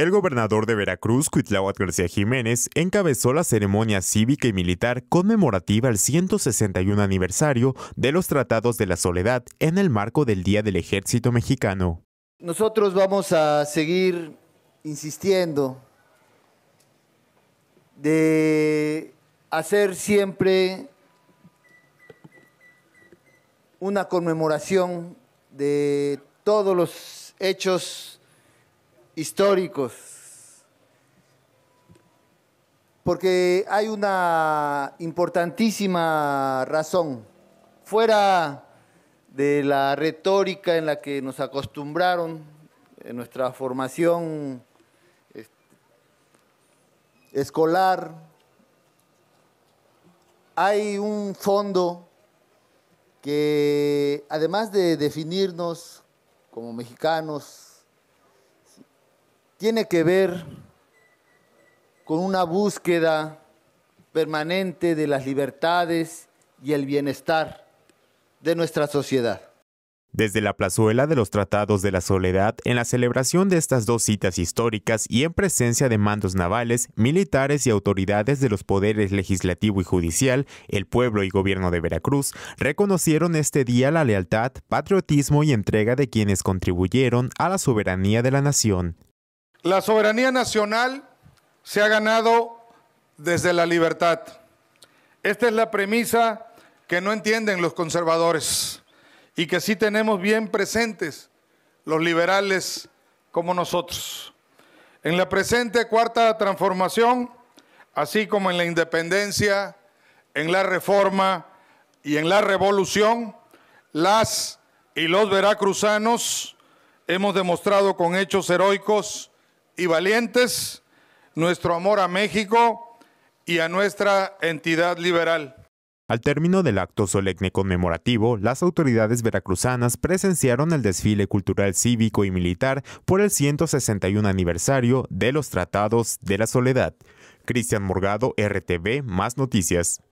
El gobernador de Veracruz, Cuitláhuac García Jiménez, encabezó la ceremonia cívica y militar conmemorativa al 161 aniversario de los Tratados de la Soledad en el marco del Día del Ejército Mexicano. Nosotros vamos a seguir insistiendo de hacer siempre una conmemoración de todos los hechos históricos, porque hay una importantísima razón, fuera de la retórica en la que nos acostumbraron en nuestra formación este, escolar, hay un fondo que además de definirnos como mexicanos, tiene que ver con una búsqueda permanente de las libertades y el bienestar de nuestra sociedad. Desde la plazuela de los Tratados de la Soledad, en la celebración de estas dos citas históricas y en presencia de mandos navales, militares y autoridades de los poderes legislativo y judicial, el pueblo y gobierno de Veracruz reconocieron este día la lealtad, patriotismo y entrega de quienes contribuyeron a la soberanía de la nación. La soberanía nacional se ha ganado desde la libertad. Esta es la premisa que no entienden los conservadores y que sí tenemos bien presentes los liberales como nosotros. En la presente cuarta transformación, así como en la independencia, en la reforma y en la revolución, las y los veracruzanos hemos demostrado con hechos heroicos y valientes, nuestro amor a México y a nuestra entidad liberal. Al término del acto solemne conmemorativo, las autoridades veracruzanas presenciaron el desfile cultural cívico y militar por el 161 aniversario de los Tratados de la Soledad. Cristian Morgado, RTV, más noticias.